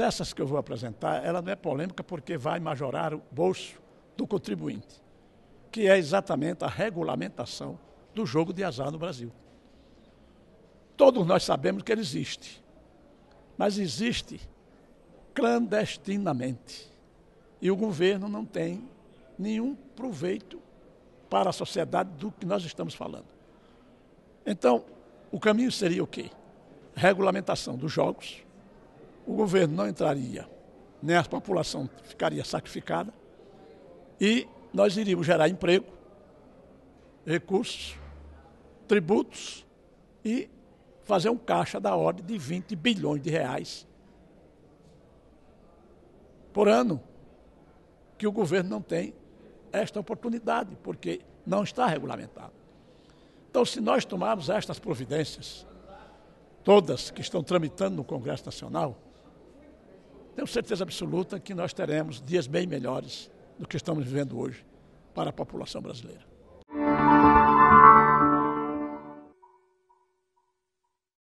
Essas que eu vou apresentar, ela não é polêmica porque vai majorar o bolso do contribuinte, que é exatamente a regulamentação do jogo de azar no Brasil. Todos nós sabemos que ele existe, mas existe clandestinamente. E o governo não tem nenhum proveito para a sociedade do que nós estamos falando. Então, o caminho seria o quê? Regulamentação dos jogos, o governo não entraria, nem a população ficaria sacrificada e nós iríamos gerar emprego, recursos, tributos e fazer um caixa da ordem de 20 bilhões de reais por ano, que o governo não tem esta oportunidade, porque não está regulamentado. Então, se nós tomarmos estas providências, todas que estão tramitando no Congresso Nacional, tenho certeza absoluta que nós teremos dias bem melhores do que estamos vivendo hoje para a população brasileira.